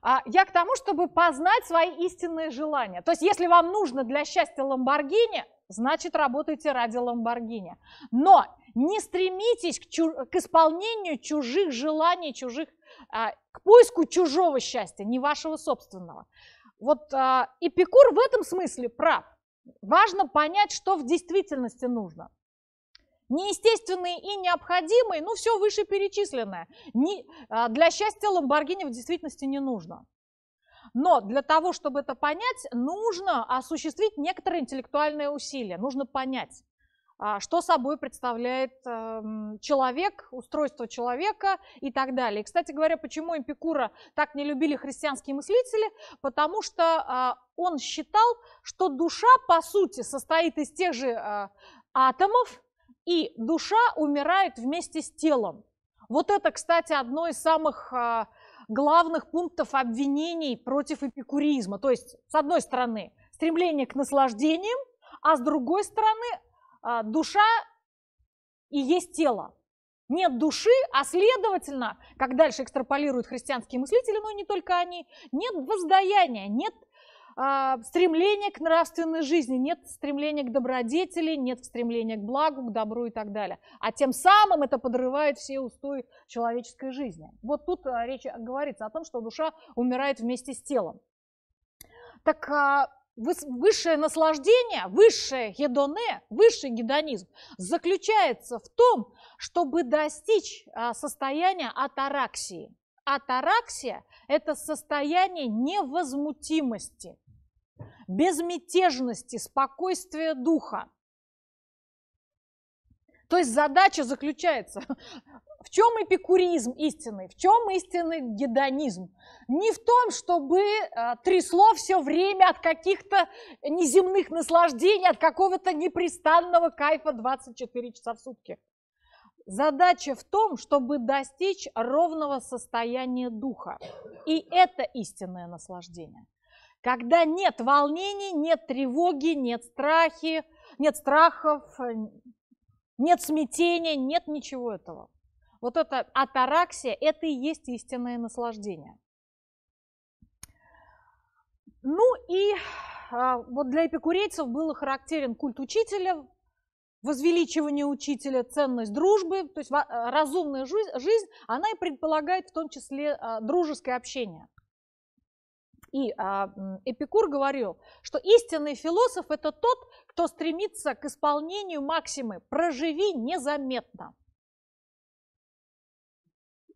А я к тому, чтобы познать свои истинные желания. То есть, если вам нужно для счастья Ламборгини, значит, работайте ради Ламборгини. Но не стремитесь к, чу- к исполнению чужих желаний, чужих а, к поиску чужого счастья, не вашего собственного. Вот а, Эпикур в этом смысле прав. Важно понять, что в действительности нужно неестественные и необходимые, ну все вышеперечисленное. Не, а, для счастья Ламборгини в действительности не нужно. Но для того, чтобы это понять, нужно осуществить некоторые интеллектуальные усилия, нужно понять. А, что собой представляет эм, человек, устройство человека и так далее. кстати говоря, почему Эмпикура так не любили христианские мыслители? Потому что а, он считал, что душа, по сути, состоит из тех же а, атомов, и душа умирает вместе с телом. Вот это, кстати, одно из самых главных пунктов обвинений против эпикуризма. То есть, с одной стороны, стремление к наслаждениям, а с другой стороны, а, душа и есть тело. Нет души, а следовательно, как дальше экстраполируют христианские мыслители, но ну, не только они, нет воздаяния, нет э, стремления к нравственной жизни, нет стремления к добродетели, нет стремления к благу, к добру и так далее. А тем самым это подрывает все устои человеческой жизни. Вот тут а, речь говорится о том, что душа умирает вместе с телом. Так высшее наслаждение, высшее гедоне, высший гедонизм заключается в том, чтобы достичь а, состояния атараксии. Атараксия – это состояние невозмутимости, безмятежности, спокойствия духа. То есть задача заключается, в чем эпикуризм истинный, в чем истинный гедонизм? Не в том, чтобы э, трясло все время от каких-то неземных наслаждений, от какого-то непрестанного кайфа 24 часа в сутки. Задача в том, чтобы достичь ровного состояния духа. И это истинное наслаждение. Когда нет волнений, нет тревоги, нет страхи, нет страхов, э, нет смятения, нет ничего этого. Вот это атараксия – это и есть истинное наслаждение. Ну и а, вот для эпикурейцев был характерен культ учителя, возвеличивание учителя, ценность дружбы. То есть а, разумная жизнь, жизнь она и предполагает в том числе а, дружеское общение – и а, Эпикур говорил, что истинный философ – это тот, кто стремится к исполнению максимы «проживи незаметно».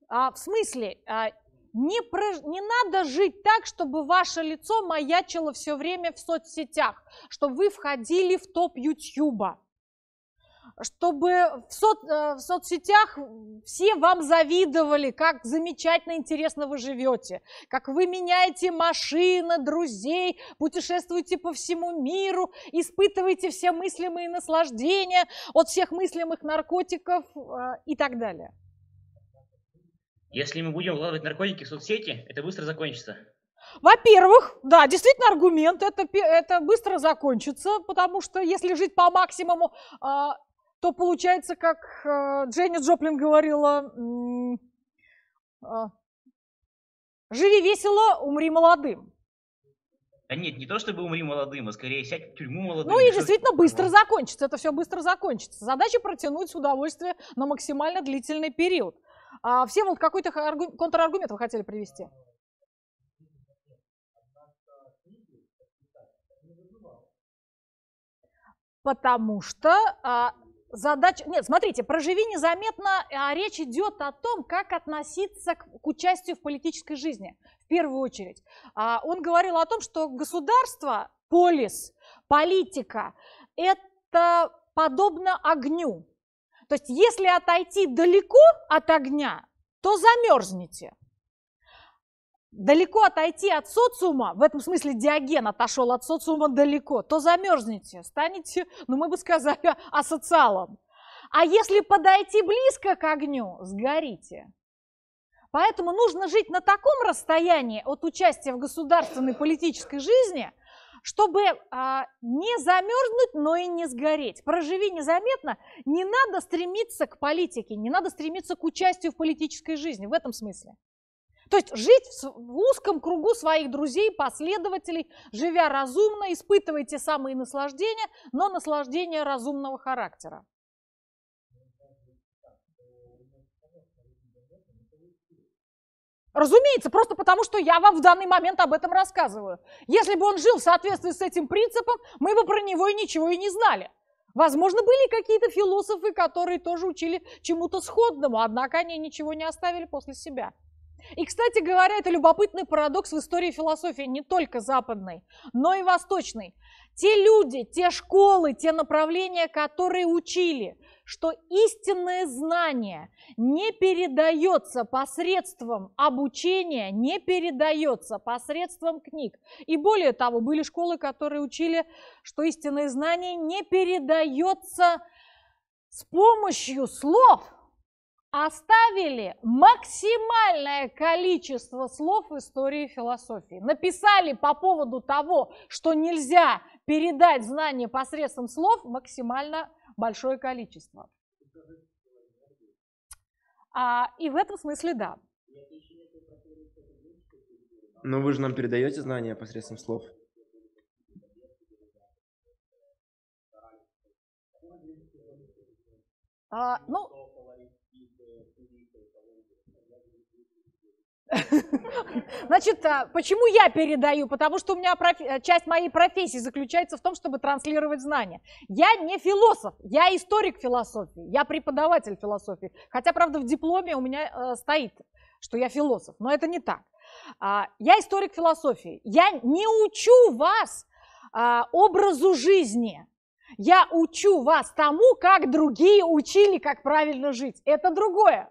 А, в смысле, а, не, прож... не надо жить так, чтобы ваше лицо маячило все время в соцсетях, чтобы вы входили в топ Ютьюба чтобы в, со, э, в соцсетях все вам завидовали, как замечательно, интересно вы живете, как вы меняете машины, друзей, путешествуете по всему миру, испытываете все мыслимые наслаждения от всех мыслимых наркотиков э, и так далее. Если мы будем вкладывать наркотики в соцсети, это быстро закончится. Во-первых, да, действительно аргумент, это, это быстро закончится, потому что если жить по максимуму а, то получается, как э, Дженни Джоплин говорила, э, живи весело, умри молодым. А нет, не то чтобы умри молодым, а скорее сядь в тюрьму молодым. Ну и, действительно быстро закончится, это все быстро закончится. Задача протянуть удовольствие на максимально длительный период. А все вот какой-то аргу... контраргумент вы хотели привести? Потому что а, Задача... Нет, смотрите, проживи незаметно, а речь идет о том, как относиться к, к участию в политической жизни, в первую очередь. А, он говорил о том, что государство, полис, политика – это подобно огню. То есть если отойти далеко от огня, то замерзнете – далеко отойти от социума, в этом смысле диаген отошел от социума далеко, то замерзнете, станете, ну мы бы сказали, асоциалом. А если подойти близко к огню, сгорите. Поэтому нужно жить на таком расстоянии от участия в государственной политической жизни, чтобы а, не замерзнуть, но и не сгореть. Проживи незаметно, не надо стремиться к политике, не надо стремиться к участию в политической жизни в этом смысле. То есть жить в узком кругу своих друзей, последователей, живя разумно, испытывая те самые наслаждения, но наслаждения разумного характера. Разумеется, просто потому, что я вам в данный момент об этом рассказываю. Если бы он жил в соответствии с этим принципом, мы бы про него и ничего и не знали. Возможно, были какие-то философы, которые тоже учили чему-то сходному, однако они ничего не оставили после себя. И, кстати говоря, это любопытный парадокс в истории философии не только западной, но и восточной. Те люди, те школы, те направления, которые учили, что истинное знание не передается посредством обучения, не передается посредством книг. И более того, были школы, которые учили, что истинное знание не передается с помощью слов – оставили максимальное количество слов в истории философии. Написали по поводу того, что нельзя передать знания посредством слов, максимально большое количество. А, и в этом смысле да. Но вы же нам передаете знания посредством слов. А, ну, Значит, а, почему я передаю? Потому что у меня э, часть моей профессии заключается в том, чтобы транслировать знания. Я не философ, я историк философии, я преподаватель философии. Хотя, правда, в дипломе у меня э, стоит, что я философ, но это не так. А, я историк философии. Я не учу вас а, образу жизни. Я учу вас тому, как другие учили, как правильно жить. Это другое.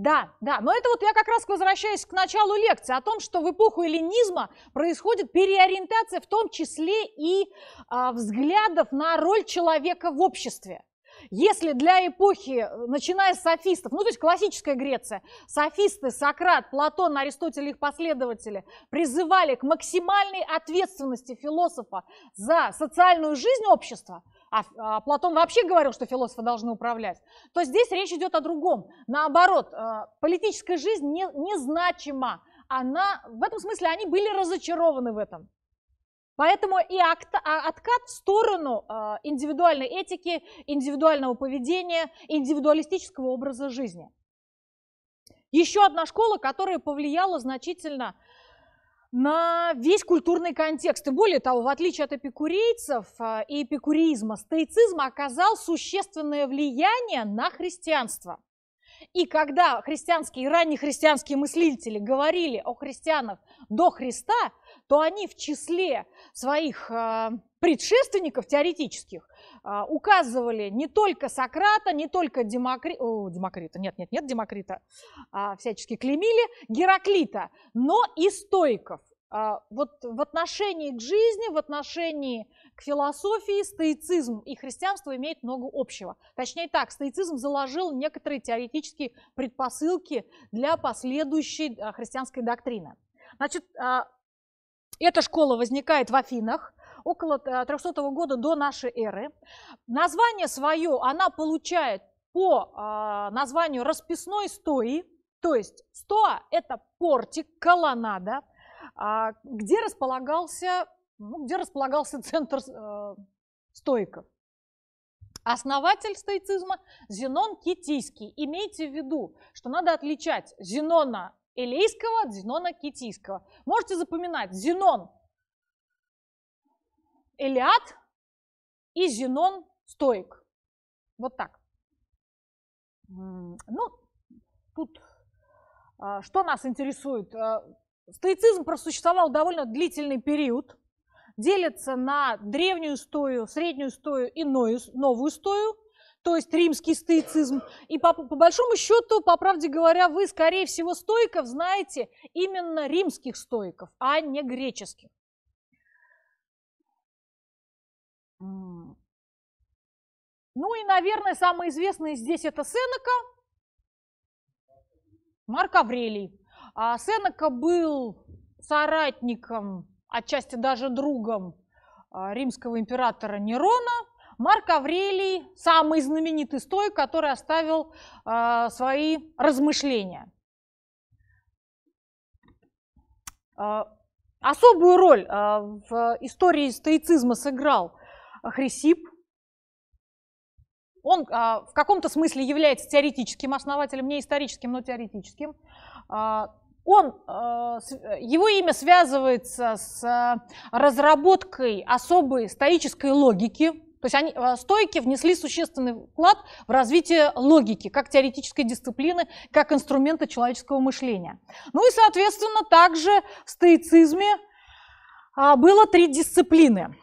Да, да, но это вот я как раз возвращаюсь к началу лекции о том, что в эпоху эллинизма происходит переориентация в том числе и а, взглядов на роль человека в обществе. Если для эпохи, э, начиная с софистов, ну то есть классическая Греция, софисты, Сократ, Платон, Аристотель и их последователи призывали к максимальной ответственности философа за социальную жизнь общества – а, а Платон вообще говорил, что философы должны управлять, то здесь речь идет о другом. Наоборот, э, политическая жизнь не, незначима. Она, в этом смысле они были разочарованы в этом. Поэтому и акт, а, откат в сторону э, индивидуальной этики, индивидуального поведения, индивидуалистического образа жизни. Еще одна школа, которая повлияла значительно на весь культурный контекст. И более того, в отличие от эпикурейцев а, и эпикуризма, стоицизм оказал существенное влияние на христианство. И когда христианские и раннехристианские мыслители говорили о христианах до Христа, то они в числе своих э, предшественников теоретических э, указывали не только Сократа, не только Демокри... О, Демокрита, нет, нет, нет, Демокрита, а всячески клеймили, Гераклита, но и стоиков. Э, вот в отношении к жизни, в отношении к философии стоицизм и христианство имеют много общего. Точнее так, стоицизм заложил некоторые теоретические предпосылки для последующей христианской доктрины. Значит, эта школа возникает в Афинах около 300 э, года до нашей эры. Название свое она получает по а, названию расписной стои, то есть стоа – это портик, колоннада, а, где располагался, ну, где располагался центр э, стойков. Основатель стоицизма Зенон Китийский. Имейте в виду, что надо отличать Зенона Элейского Зенона, Китийского. Можете запоминать Зенон Элиат и Зенон Стоик. Вот так. Ну, тут а, что нас интересует? А, стоицизм просуществовал довольно длительный период, делится на древнюю стою, среднюю стою и новую стою то есть римский стоицизм. И по, по большому счету, по правде говоря, вы, скорее всего, стоиков знаете именно римских стоиков, а не греческих. Ну и, наверное, самый известный здесь это Сенека, Марк Аврелий. А Сенека был соратником, отчасти даже другом а, римского императора Нерона – Марк Аврелий – самый знаменитый стой, который оставил э, свои размышления. Э, особую роль э, в истории стоицизма сыграл Хрисип. Он э, в каком-то смысле является теоретическим основателем, не историческим, но теоретическим он, его имя связывается с разработкой особой стоической логики, то есть они, э, стойки внесли существенный вклад в развитие логики, как теоретической дисциплины, как инструмента человеческого мышления. Ну и, соответственно, также в стоицизме а, было три дисциплины.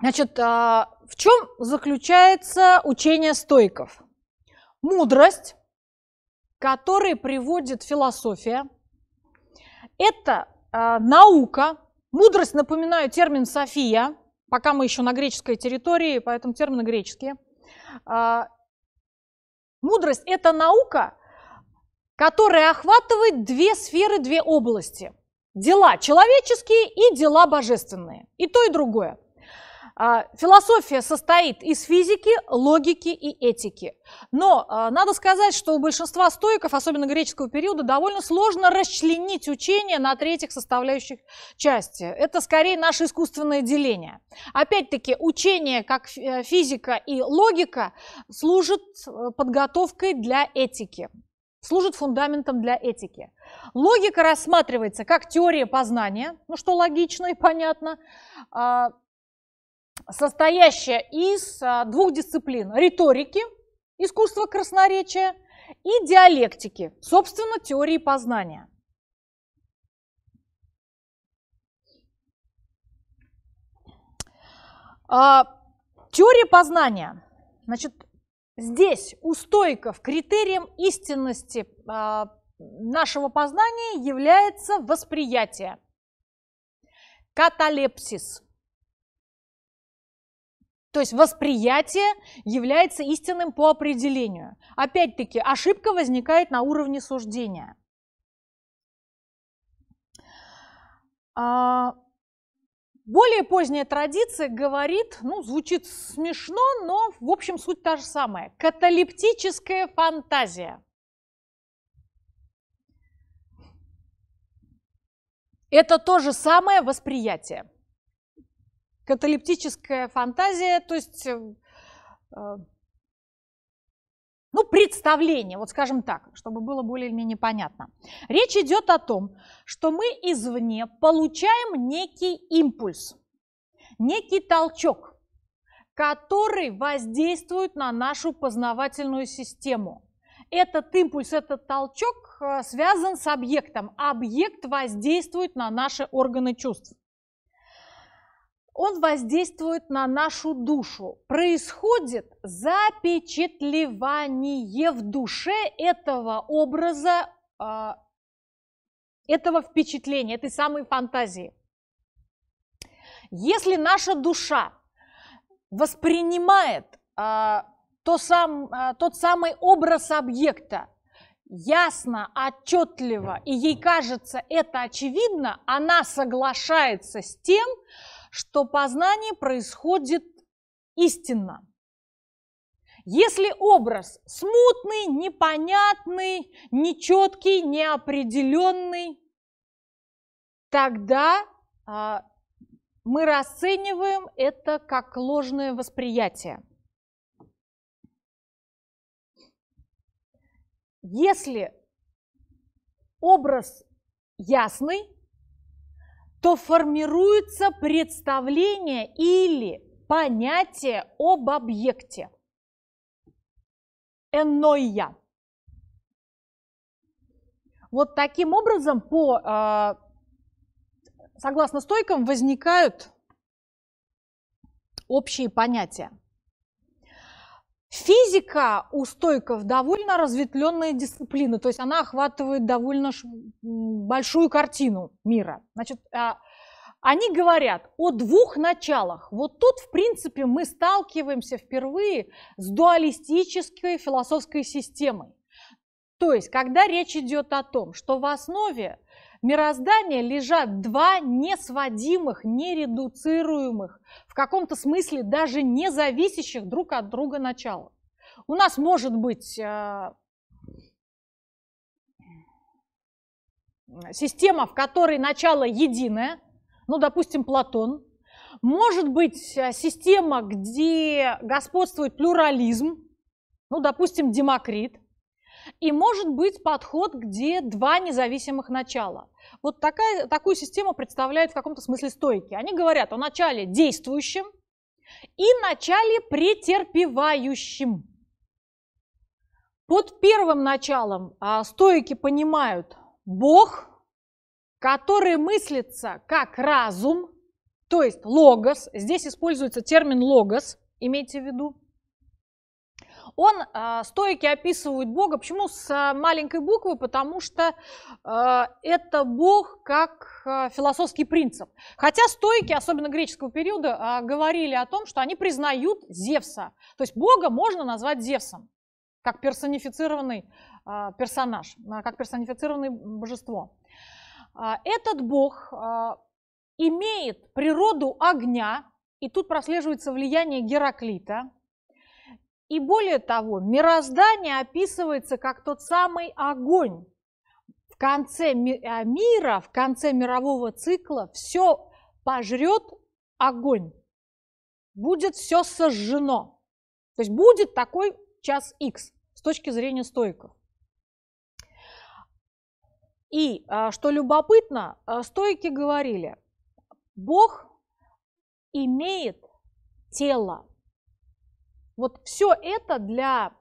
Значит, а, в чем заключается учение стойков? Мудрость, которой приводит философия, это а, наука. Мудрость, напоминаю, термин «софия», Пока мы еще на греческой территории, поэтому термины греческие. А, мудрость – это наука, которая охватывает две сферы, две области. Дела человеческие и дела божественные. И то, и другое. А, философия состоит из физики, логики и этики. Но а, надо сказать, что у большинства стоиков, особенно греческого периода, довольно сложно расчленить учение на третьих составляющих части. Это скорее наше искусственное деление. Опять-таки, учение как э, физика и логика служит э, подготовкой для этики служит фундаментом для этики. Логика рассматривается как теория познания, ну что логично и понятно, а, состоящая из а, двух дисциплин – риторики, искусства красноречия, и диалектики, собственно, теории познания. А, теория познания. Значит, здесь у стоиков критерием истинности а, нашего познания является восприятие. Каталепсис – то есть восприятие является истинным по определению. Опять-таки, ошибка возникает на уровне суждения. А, более поздняя традиция говорит, ну, звучит смешно, но в общем суть та же самая. Каталептическая фантазия. Это то же самое восприятие каталептическая фантазия, то есть э, э, ну, представление, вот скажем так, чтобы было более-менее понятно. Речь идет о том, что мы извне получаем некий импульс, некий толчок, который воздействует на нашу познавательную систему. Этот импульс, этот толчок э, связан с объектом. Объект воздействует на наши органы чувств. Он воздействует на нашу душу. Происходит запечатлевание в душе этого образа, а, этого впечатления, этой самой фантазии. Если наша душа воспринимает а, то сам, а, тот самый образ объекта ясно, отчетливо, и ей кажется это очевидно, она соглашается с тем, что познание происходит истинно. Если образ смутный, непонятный, нечеткий, неопределенный, тогда а, мы расцениваем это как ложное восприятие. Если образ ясный, то формируется представление или понятие об объекте. Энойя. Вот таким образом, по, а, согласно стойкам, возникают общие понятия. Физика у стойков довольно разветвленная дисциплина, то есть она охватывает довольно большую картину мира. Значит, а, они говорят о двух началах. Вот тут, в принципе, мы сталкиваемся впервые с дуалистической философской системой. То есть, когда речь идет о том, что в основе мироздания лежат два несводимых, нередуцируемых в каком-то смысле даже не зависящих друг от друга начала. У нас может быть э, система, в которой начало единое, ну, допустим, Платон. Может быть э, система, где господствует плюрализм, ну, допустим, Демокрит. И может быть подход, где два независимых начала. Вот такая, такую систему представляют в каком-то смысле стойки. Они говорят о начале действующем и начале претерпевающем. Под первым началом а, стойки понимают Бог, который мыслится как разум, то есть логос. Здесь используется термин логос, имейте в виду. Он, э, стойки описывают Бога. Почему с а, маленькой буквы? Потому что э, это Бог как э, философский принцип. Хотя стойки, особенно греческого периода, э, говорили о том, что они признают Зевса. То есть Бога можно назвать Зевсом, как персонифицированный э, персонаж, как персонифицированное божество. Этот бог имеет природу огня, и тут прослеживается влияние Гераклита, и более того, мироздание описывается как тот самый огонь. В конце э, мира, в конце мирового цикла все пожрет огонь. Будет все сожжено. То есть будет такой час X с точки зрения стойков. И э, что любопытно, э, стойки говорили, Бог имеет тело, вот все это для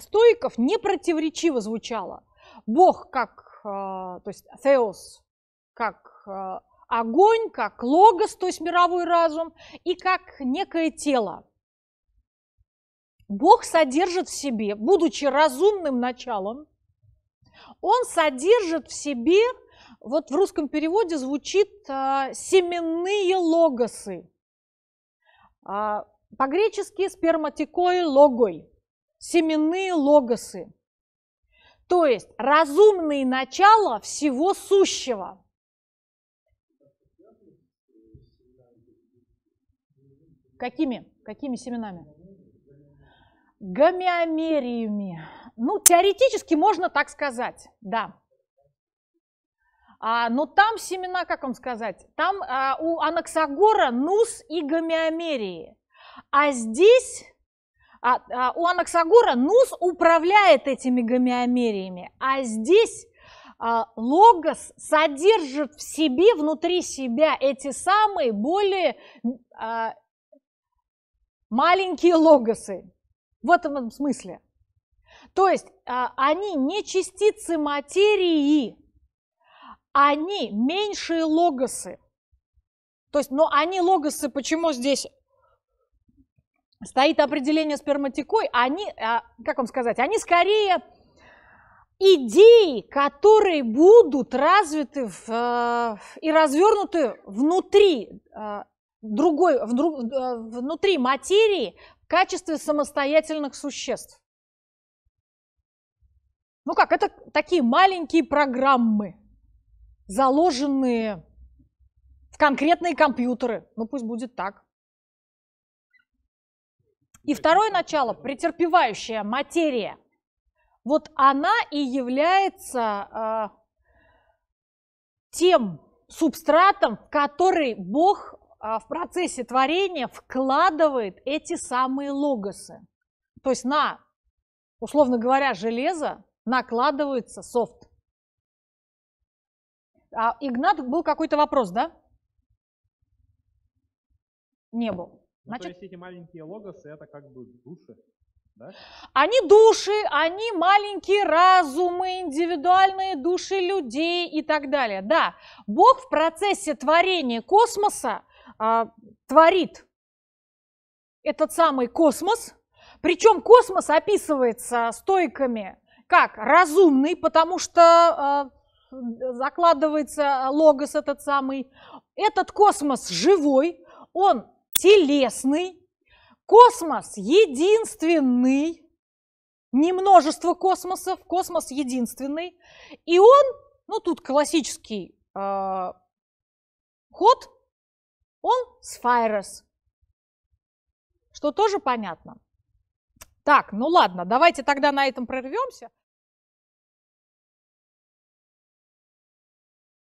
стоиков не противоречиво звучало. Бог как, э, то есть Θεос, как э, огонь, как логос, то есть мировой разум, и как некое тело. Бог содержит в себе, будучи разумным началом, он содержит в себе, вот в русском переводе звучит э, семенные логосы. А, по-гречески сперматикои логой, семенные логосы. То есть разумные начала всего сущего. Какими? Какими семенами? Гомеомериями. Ну, теоретически можно так сказать, да. А, но там семена, как вам сказать, там а, у анаксагора нус и гомеомерии. А здесь а, а, у Анаксагора Нус управляет этими гомеомериями, а здесь а, Логос содержит в себе, внутри себя эти самые более маленькие логосы. В этом смысле. То есть они не частицы материи, они меньшие логосы. То есть, но они логосы, почему здесь стоит определение сперматикой, они, а, как вам сказать, они скорее идеи, которые будут развиты в, э, и развернуты внутри э, другой, вдруг, э, внутри материи в качестве самостоятельных существ. Ну как, это такие маленькие программы, заложенные в конкретные компьютеры. Ну пусть будет так. И второе начало, претерпевающая материя. Вот она и является э, тем субстратом, в который Бог э, в процессе творения вкладывает эти самые логосы. То есть на, условно говоря, железо накладывается софт. А, Игнат, был какой-то вопрос, да? Не был. Значит, ну, то есть эти маленькие логосы это как бы души, да? Они души, они маленькие разумы, индивидуальные души людей и так далее. Да, Бог в процессе творения космоса а, творит этот самый космос. Причем космос описывается стойками как разумный, потому что а, закладывается логос этот самый. Этот космос живой, он телесный, космос единственный, не множество космосов, космос единственный, и он, ну тут классический э, ход, он сфайрос, что тоже понятно. Так, ну ладно, давайте тогда на этом прервемся.